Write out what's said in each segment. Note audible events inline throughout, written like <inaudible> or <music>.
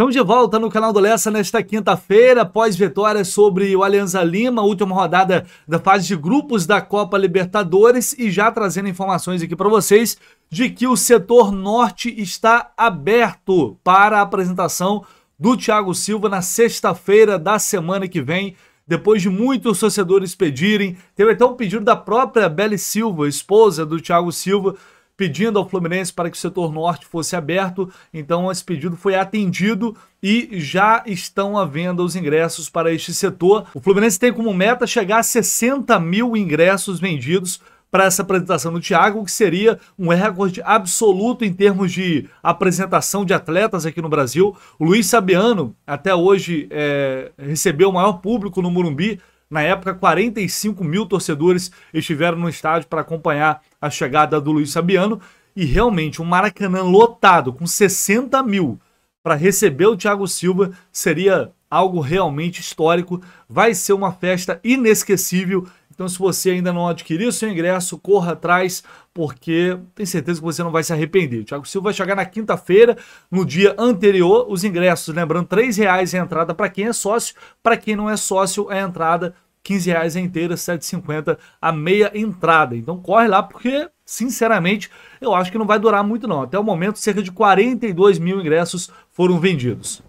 Estamos de volta no canal do Lessa nesta quinta-feira, pós-vitória sobre o Alianza Lima, última rodada da fase de grupos da Copa Libertadores e já trazendo informações aqui para vocês de que o setor norte está aberto para a apresentação do Thiago Silva na sexta-feira da semana que vem, depois de muitos torcedores pedirem. Teve até um pedido da própria Belle Silva, esposa do Thiago Silva, pedindo ao Fluminense para que o setor norte fosse aberto. Então, esse pedido foi atendido e já estão à venda os ingressos para este setor. O Fluminense tem como meta chegar a 60 mil ingressos vendidos para essa apresentação do Thiago, que seria um recorde absoluto em termos de apresentação de atletas aqui no Brasil. O Luiz Sabiano, até hoje, é, recebeu o maior público no Murumbi, na época, 45 mil torcedores estiveram no estádio para acompanhar a chegada do Luiz Sabiano. E realmente, um Maracanã lotado, com 60 mil, para receber o Thiago Silva, seria algo realmente histórico. Vai ser uma festa inesquecível. Então, se você ainda não adquiriu seu ingresso, corra atrás, porque tem certeza que você não vai se arrepender. O Thiago Silva vai chegar na quinta-feira, no dia anterior, os ingressos, lembrando, R$ reais é a entrada para quem é sócio, para quem não é sócio, é a entrada 15 reais a inteira, 7,50 a meia entrada. Então corre lá porque, sinceramente, eu acho que não vai durar muito não. Até o momento, cerca de 42 mil ingressos foram vendidos.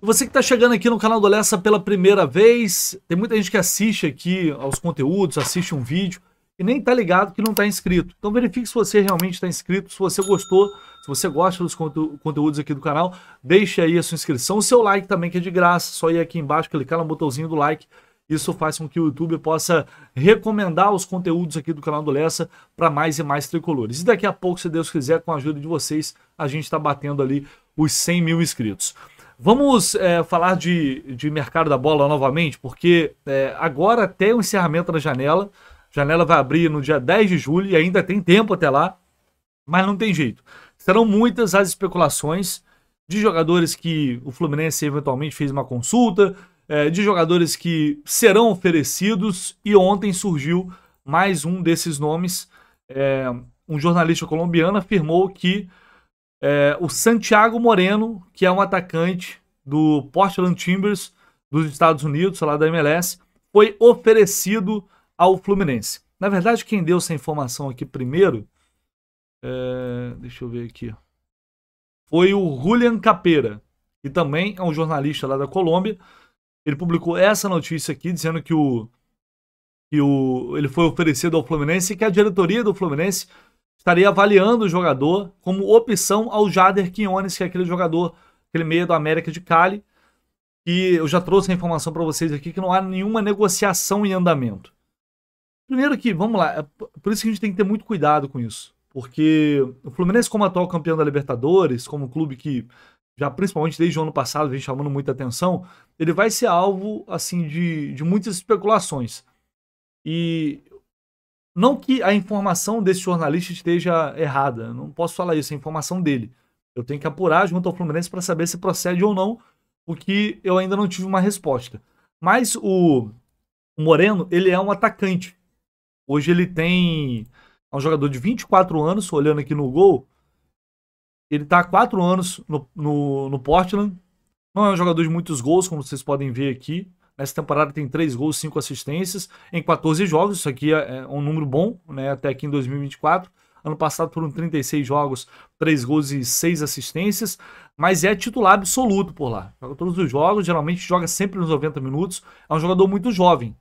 Você que está chegando aqui no canal do Lessa pela primeira vez, tem muita gente que assiste aqui aos conteúdos, assiste um vídeo e nem está ligado que não está inscrito. Então verifique se você realmente está inscrito, se você gostou, se você gosta dos conteú conteúdos aqui do canal, deixe aí a sua inscrição, o seu like também que é de graça, só ir aqui embaixo, clicar no botãozinho do like isso faz com que o YouTube possa recomendar os conteúdos aqui do canal do Lessa para mais e mais tricolores. E daqui a pouco, se Deus quiser, com a ajuda de vocês, a gente está batendo ali os 100 mil inscritos. Vamos é, falar de, de mercado da bola novamente, porque é, agora até o encerramento da janela. Janela vai abrir no dia 10 de julho e ainda tem tempo até lá, mas não tem jeito. Serão muitas as especulações de jogadores que o Fluminense eventualmente fez uma consulta, é, de jogadores que serão oferecidos e ontem surgiu mais um desses nomes. É, um jornalista colombiano afirmou que é, o Santiago Moreno, que é um atacante do Portland Timbers dos Estados Unidos, lá da MLS, foi oferecido ao Fluminense. Na verdade, quem deu essa informação aqui primeiro, é, deixa eu ver aqui, foi o Julian Capera, que também é um jornalista lá da Colômbia, ele publicou essa notícia aqui dizendo que o que o ele foi oferecido ao Fluminense e que a diretoria do Fluminense estaria avaliando o jogador como opção ao Jader Quinones, que é aquele jogador, aquele meio do América de Cali, que eu já trouxe a informação para vocês aqui que não há nenhuma negociação em andamento. Primeiro que, vamos lá, é por isso que a gente tem que ter muito cuidado com isso. Porque o Fluminense, como atual campeão da Libertadores, como clube que já principalmente desde o ano passado, vem chamando muita atenção, ele vai ser alvo assim de, de muitas especulações. E não que a informação desse jornalista esteja errada, não posso falar isso, é a informação dele. Eu tenho que apurar junto ao Fluminense para saber se procede ou não, o que eu ainda não tive uma resposta. Mas o Moreno, ele é um atacante. Hoje ele tem é um jogador de 24 anos, olhando aqui no gol, ele está há quatro anos no, no, no Portland. Não é um jogador de muitos gols, como vocês podem ver aqui. Nessa temporada tem três gols, cinco assistências em 14 jogos. Isso aqui é, é um número bom, né? Até aqui em 2024. Ano passado foram 36 jogos, três gols e seis assistências, mas é titular absoluto por lá. Joga todos os jogos, geralmente joga sempre nos 90 minutos. É um jogador muito jovem.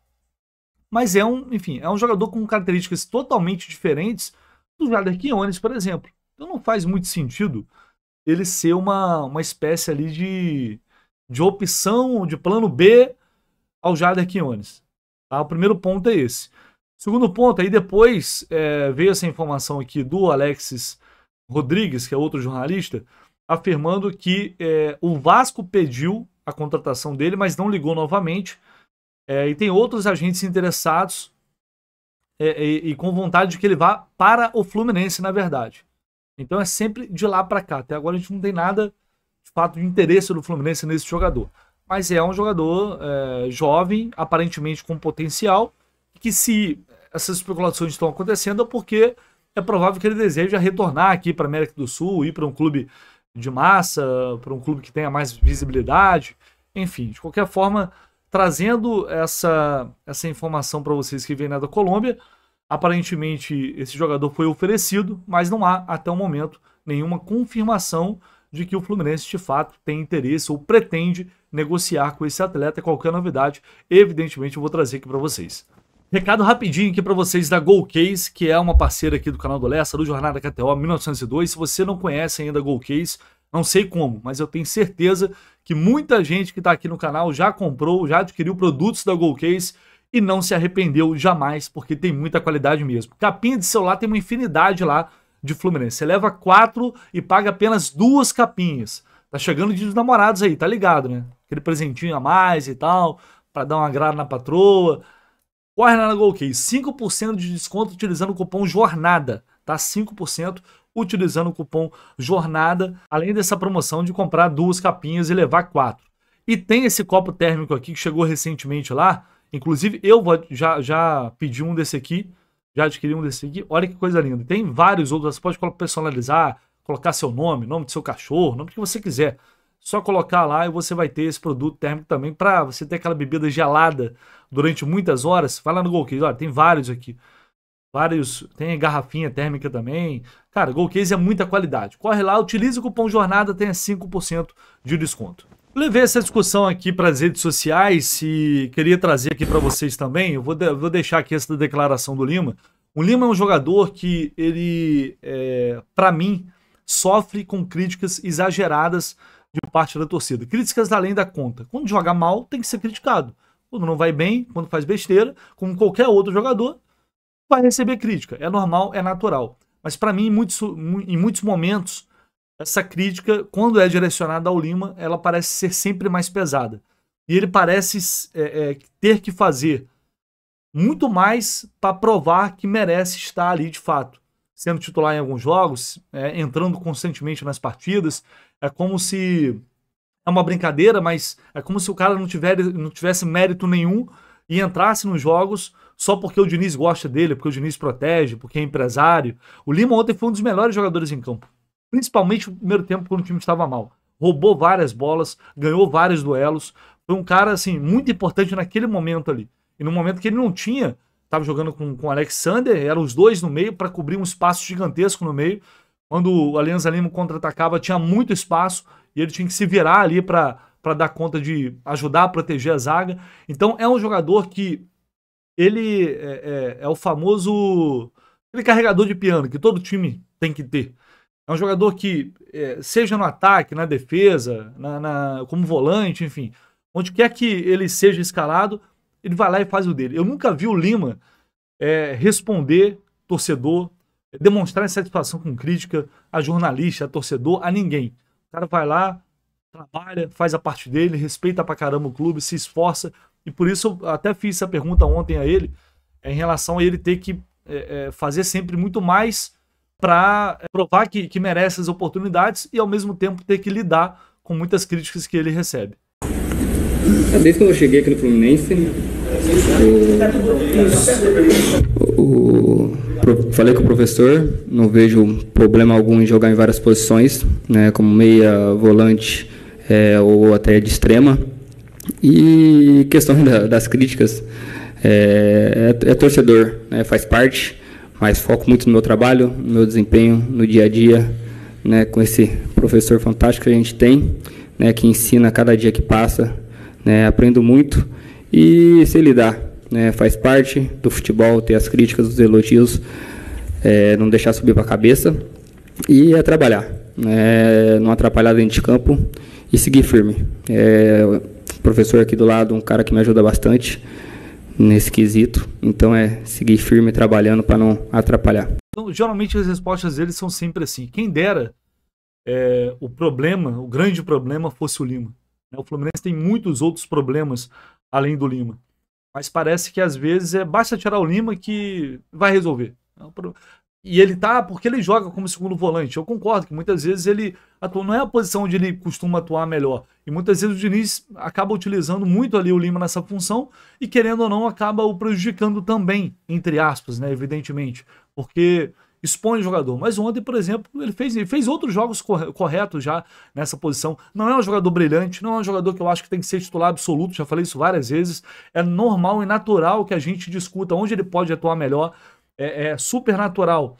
Mas é um, enfim, é um jogador com características totalmente diferentes do Jader Quiones, por exemplo. Então não faz muito sentido ele ser uma, uma espécie ali de, de opção, de plano B ao Jader Quiones. Tá? O primeiro ponto é esse. Segundo ponto, aí depois é, veio essa informação aqui do Alexis Rodrigues, que é outro jornalista, afirmando que é, o Vasco pediu a contratação dele, mas não ligou novamente. É, e tem outros agentes interessados é, e, e com vontade de que ele vá para o Fluminense, na verdade. Então é sempre de lá para cá. Até agora a gente não tem nada de fato de interesse do Fluminense nesse jogador. Mas é um jogador é, jovem, aparentemente com potencial, que se essas especulações estão acontecendo é porque é provável que ele deseja retornar aqui para a América do Sul, ir para um clube de massa, para um clube que tenha mais visibilidade. Enfim, de qualquer forma, trazendo essa, essa informação para vocês que vem né, da Colômbia, Aparentemente, esse jogador foi oferecido, mas não há, até o momento, nenhuma confirmação de que o Fluminense de fato tem interesse ou pretende negociar com esse atleta. Qualquer novidade, evidentemente, eu vou trazer aqui para vocês. Recado rapidinho aqui para vocês da Golcase, que é uma parceira aqui do canal do Lessa, do Jornada KTO 1902. Se você não conhece ainda a Golcase, não sei como, mas eu tenho certeza que muita gente que está aqui no canal já comprou, já adquiriu produtos da Golcase e não se arrependeu jamais, porque tem muita qualidade mesmo. Capinha de celular tem uma infinidade lá de Fluminense. Você leva quatro e paga apenas duas capinhas. Tá chegando de namorados aí, tá ligado, né? Aquele presentinho a mais e tal, para dar uma grana na patroa. Corre na GoKey, 5% de desconto utilizando o cupom JORNADA, tá? 5% utilizando o cupom JORNADA, além dessa promoção de comprar duas capinhas e levar quatro. E tem esse copo térmico aqui que chegou recentemente lá, Inclusive, eu vou, já, já pedi um desse aqui, já adquiri um desse aqui. Olha que coisa linda. Tem vários outros, você pode personalizar, colocar seu nome, nome do seu cachorro, nome que você quiser. Só colocar lá e você vai ter esse produto térmico também para você ter aquela bebida gelada durante muitas horas. Vai lá no Golcase. olha, tem vários aqui. Vários, tem garrafinha térmica também. Cara, Golcase é muita qualidade. Corre lá, utilize o cupom JORNADA, tenha 5% de desconto. Levei essa discussão aqui para as redes sociais e queria trazer aqui para vocês também. Eu vou, de, vou deixar aqui essa declaração do Lima. O Lima é um jogador que ele, é, para mim, sofre com críticas exageradas de parte da torcida. Críticas além da conta. Quando joga mal, tem que ser criticado. Quando não vai bem, quando faz besteira, como qualquer outro jogador, vai receber crítica. É normal, é natural. Mas para mim, em muitos, em muitos momentos, essa crítica, quando é direcionada ao Lima, ela parece ser sempre mais pesada. E ele parece é, é, ter que fazer muito mais para provar que merece estar ali de fato. Sendo titular em alguns jogos, é, entrando constantemente nas partidas, é como se. É uma brincadeira, mas é como se o cara não, tiver, não tivesse mérito nenhum e entrasse nos jogos só porque o Diniz gosta dele, porque o Diniz protege, porque é empresário. O Lima ontem foi um dos melhores jogadores em campo principalmente no primeiro tempo, quando o time estava mal. Roubou várias bolas, ganhou vários duelos. Foi um cara, assim, muito importante naquele momento ali. E no momento que ele não tinha, estava jogando com, com o Alexander, eram os dois no meio para cobrir um espaço gigantesco no meio. Quando o Alianza Lima contra-atacava, tinha muito espaço e ele tinha que se virar ali para dar conta de ajudar a proteger a zaga. Então é um jogador que ele é, é, é, o famoso aquele carregador de piano que todo time tem que ter. É um jogador que, é, seja no ataque, na defesa, na, na, como volante, enfim, onde quer que ele seja escalado, ele vai lá e faz o dele. Eu nunca vi o Lima é, responder torcedor, demonstrar insatisfação com crítica a jornalista, a torcedor, a ninguém. O cara vai lá, trabalha, faz a parte dele, respeita pra caramba o clube, se esforça. E por isso eu até fiz essa pergunta ontem a ele, é, em relação a ele ter que é, é fazer sempre muito mais para eh, provar que, que merece as oportunidades e ao mesmo tempo ter que lidar com muitas críticas que ele recebe. Desde que eu cheguei aqui no Fluminense, o, falei com o professor, não vejo problema algum em jogar em várias posições, né, como meia, volante é, ou até de extrema. E questão <laughs> da, das críticas, é, é, é torcedor, né, faz parte mas foco muito no meu trabalho, no meu desempenho, no dia a dia, né, com esse professor fantástico que a gente tem, né, que ensina cada dia que passa, né, aprendo muito e se lidar, né, faz parte do futebol ter as críticas, os elogios, é, não deixar subir para a cabeça e é trabalhar, né, não atrapalhar dentro de campo e seguir firme. É, professor aqui do lado, um cara que me ajuda bastante, nesse quesito. Então é seguir firme trabalhando para não atrapalhar. Então, geralmente as respostas deles são sempre assim. Quem dera é, o problema, o grande problema fosse o Lima. Né? O Fluminense tem muitos outros problemas além do Lima. Mas parece que às vezes é basta tirar o Lima que vai resolver. É e ele tá porque ele joga como segundo volante. Eu concordo que muitas vezes ele atua, não é a posição onde ele costuma atuar melhor. E muitas vezes o Diniz acaba utilizando muito ali o Lima nessa função e, querendo ou não, acaba o prejudicando também, entre aspas, né? Evidentemente. Porque expõe o jogador. Mas ontem, por exemplo, ele fez, ele fez outros jogos corretos já nessa posição. Não é um jogador brilhante, não é um jogador que eu acho que tem que ser titular absoluto, já falei isso várias vezes. É normal e natural que a gente discuta onde ele pode atuar melhor é, é super natural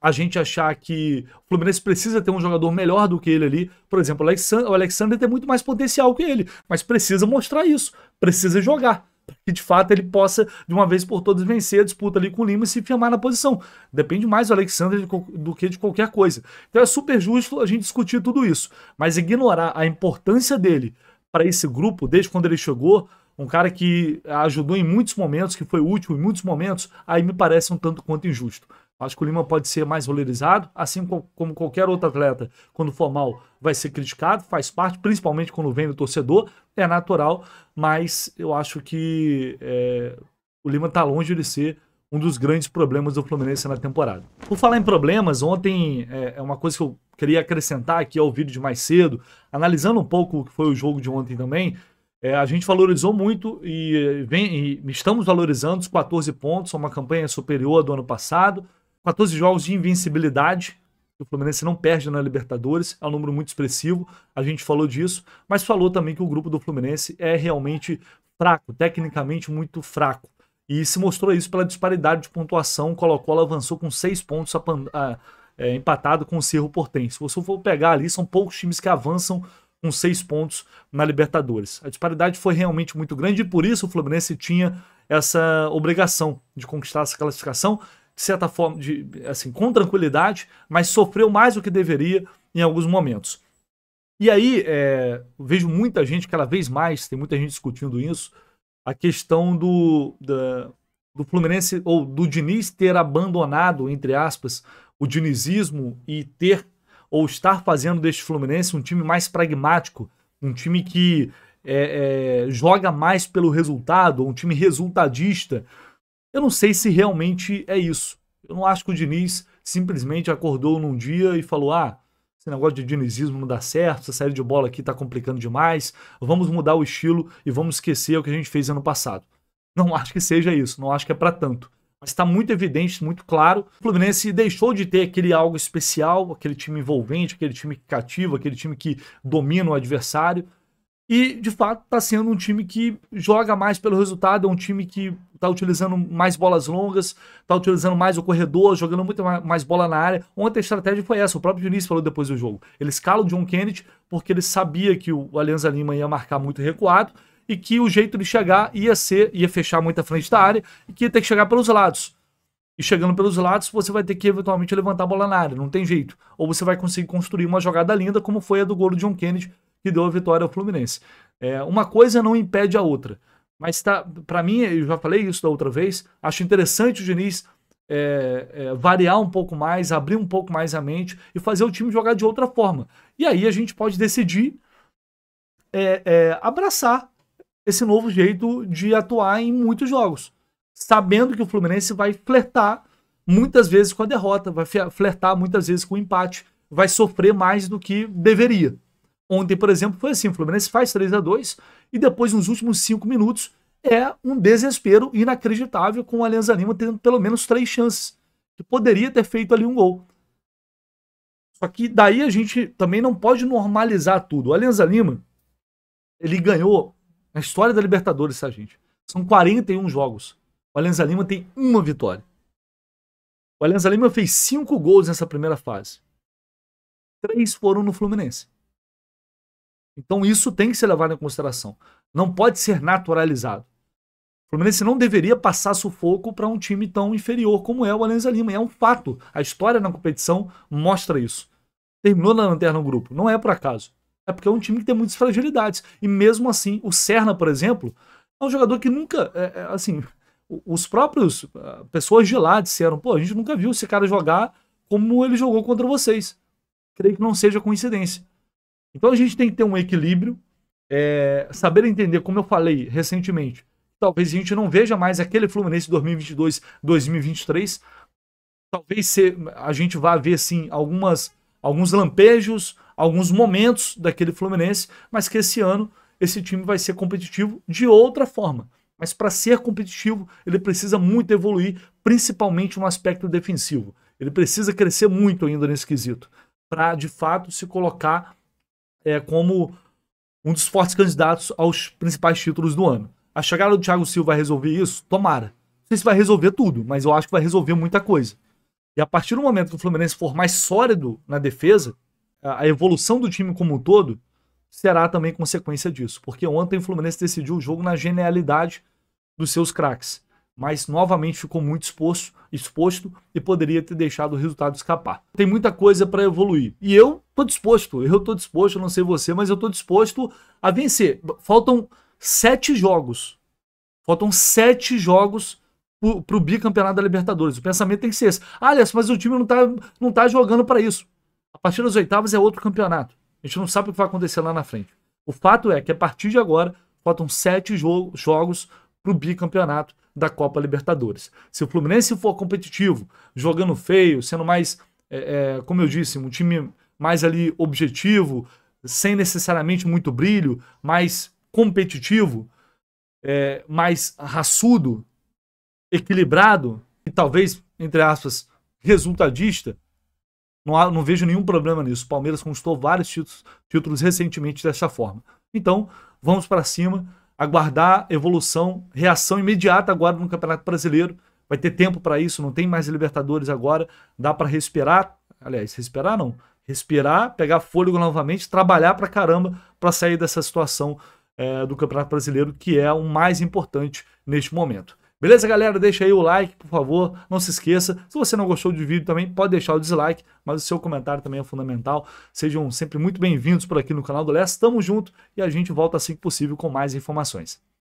a gente achar que o Fluminense precisa ter um jogador melhor do que ele ali. Por exemplo, o Alexander tem muito mais potencial que ele, mas precisa mostrar isso, precisa jogar. que de fato ele possa, de uma vez por todas, vencer a disputa ali com o Lima e se firmar na posição. Depende mais do Alexander do que de qualquer coisa. Então é super justo a gente discutir tudo isso. Mas ignorar a importância dele para esse grupo desde quando ele chegou, um cara que ajudou em muitos momentos, que foi útil em muitos momentos, aí me parece um tanto quanto injusto. Acho que o Lima pode ser mais valorizado, assim como qualquer outro atleta, quando for mal, vai ser criticado, faz parte, principalmente quando vem do torcedor, é natural, mas eu acho que é, o Lima está longe de ser um dos grandes problemas do Fluminense na temporada. Por falar em problemas, ontem é, é uma coisa que eu queria acrescentar aqui ao vídeo de mais cedo, analisando um pouco o que foi o jogo de ontem também, é, a gente valorizou muito e, eh, vem, e, estamos valorizando os 14 pontos, uma campanha superior do ano passado. 14 jogos de invencibilidade. O Fluminense não perde na Libertadores, é um número muito expressivo, a gente falou disso, mas falou também que o grupo do Fluminense é realmente fraco, tecnicamente muito fraco. E se mostrou isso pela disparidade de pontuação. O Colo-Colo avançou com seis pontos a, a, é, empatado com o Cerro Portense. Se você for pegar ali, são poucos times que avançam com seis pontos na Libertadores. A disparidade foi realmente muito grande e por isso o Fluminense tinha essa obrigação de conquistar essa classificação, de certa forma, de, assim, com tranquilidade, mas sofreu mais do que deveria em alguns momentos. E aí, é, vejo muita gente, cada vez mais, tem muita gente discutindo isso, a questão do, da, do Fluminense ou do Diniz ter abandonado, entre aspas, o dinizismo e ter ou estar fazendo deste Fluminense um time mais pragmático, um time que é, é, joga mais pelo resultado, um time resultadista. Eu não sei se realmente é isso. Eu não acho que o Diniz simplesmente acordou num dia e falou: ah, esse negócio de dinizismo não dá certo, essa série de bola aqui tá complicando demais, vamos mudar o estilo e vamos esquecer o que a gente fez ano passado. Não <laughs> acho que seja isso, não acho que é para tanto mas está muito evidente, muito claro. O Fluminense deixou de ter aquele algo especial, aquele time envolvente, aquele time que cativa, aquele time que domina o adversário. E, de fato, está sendo um time que joga mais pelo resultado, é um time que está utilizando mais bolas longas, está utilizando mais o corredor, jogando muito mais bola na área. Ontem a estratégia foi essa, o próprio Diniz falou depois do jogo. Ele escala o John Kennedy porque ele sabia que o Alianza Lima ia marcar muito recuado e que o jeito de chegar ia ser, ia fechar muita frente da área e que ia ter que chegar pelos lados. E chegando pelos lados, você vai ter que eventualmente levantar a bola na área, não tem jeito. Ou você vai conseguir construir uma jogada linda, como foi a do gol do John Kennedy, que deu a vitória ao Fluminense. É, uma coisa não impede a outra. Mas tá, para mim, eu já falei isso da outra vez, acho interessante o Diniz é, é, variar um pouco mais, abrir um pouco mais a mente e fazer o time jogar de outra forma. E aí a gente pode decidir é, é abraçar esse novo jeito de atuar em muitos jogos, sabendo que o Fluminense vai flertar muitas vezes com a derrota, vai flertar muitas vezes com o empate, vai sofrer mais do que deveria. Ontem, por exemplo, foi assim: o Fluminense faz 3 a 2 e depois, nos últimos cinco minutos, é um desespero inacreditável com o Alianza Lima tendo pelo menos três chances, que poderia ter feito ali um gol. Só que daí a gente também não pode normalizar tudo. O Alianza Lima, ele ganhou na história da Libertadores, tá, gente? São 41 jogos. O Alianza Lima tem uma vitória. O Alianza Lima fez cinco gols nessa primeira fase. Três foram no Fluminense. Então isso tem que ser levado em consideração. Não pode ser naturalizado. O Fluminense não deveria passar sufoco para um time tão inferior como é o Alianza Lima. E é um fato. A história na competição mostra isso. Terminou na lanterna o grupo. Não é por acaso. É porque é um time que tem muitas fragilidades. E mesmo assim, o Serna, por exemplo, é um jogador que nunca, é, é, assim, os próprios ah, pessoas de lá disseram, pô, a gente nunca viu esse cara jogar como ele jogou contra vocês. Creio que não seja coincidência. Então a gente tem que ter um equilíbrio, é, saber entender, como eu falei recentemente, talvez a gente não veja mais aquele Fluminense 2022, 2023. Talvez se, a gente vá ver, sim, algumas alguns lampejos, alguns momentos daquele Fluminense, mas que esse ano esse time vai ser competitivo de outra forma. Mas para ser competitivo, ele precisa muito evoluir, principalmente no aspecto defensivo. Ele precisa crescer muito ainda nesse quesito, para de fato se colocar é, como um dos fortes candidatos aos principais títulos do ano. A chegada do Thiago Silva vai resolver isso? Tomara. Não sei se vai resolver tudo, mas eu acho que vai resolver muita coisa. E a partir do momento que o Fluminense for mais sólido na defesa, a evolução do time como um todo será também consequência disso. Porque ontem o Fluminense decidiu o jogo na genialidade dos seus craques. Mas novamente ficou muito exposto, exposto e poderia ter deixado o resultado escapar. Tem muita coisa para evoluir. E eu tô disposto, eu tô disposto, não sei você, mas eu tô disposto a vencer. Faltam sete jogos. Faltam sete jogos pro, bicampeonato da Libertadores. O pensamento tem que ser esse. Aliás, mas o time não tá, não tá jogando para isso. A partir das oitavas é outro campeonato. A gente não sabe o que vai acontecer lá na frente. O fato é que a partir de agora faltam sete jo jogos para o bicampeonato da Copa Libertadores. Se o Fluminense for competitivo, jogando feio, sendo mais, é, é, como eu disse, um time mais ali objetivo, sem necessariamente muito brilho, mais competitivo, é, mais raçudo, equilibrado e talvez, entre aspas, resultadista, não, há, não vejo nenhum problema nisso. O Palmeiras conquistou vários títulos, títulos recentemente dessa forma. Então, vamos para cima, aguardar evolução, reação imediata agora no Campeonato Brasileiro. Vai ter tempo para isso, não tem mais Libertadores agora, dá para respirar. Aliás, respirar não. Respirar, pegar fôlego novamente, trabalhar para caramba para sair dessa situação é, do Campeonato Brasileiro, que é o mais importante neste momento. Beleza, galera? Deixa aí o like, por favor. Não se esqueça. Se você não gostou do vídeo também, pode deixar o dislike, mas o seu comentário também é fundamental. Sejam sempre muito bem-vindos por aqui no canal do Leste. Tamo junto e a gente volta assim que possível com mais informações.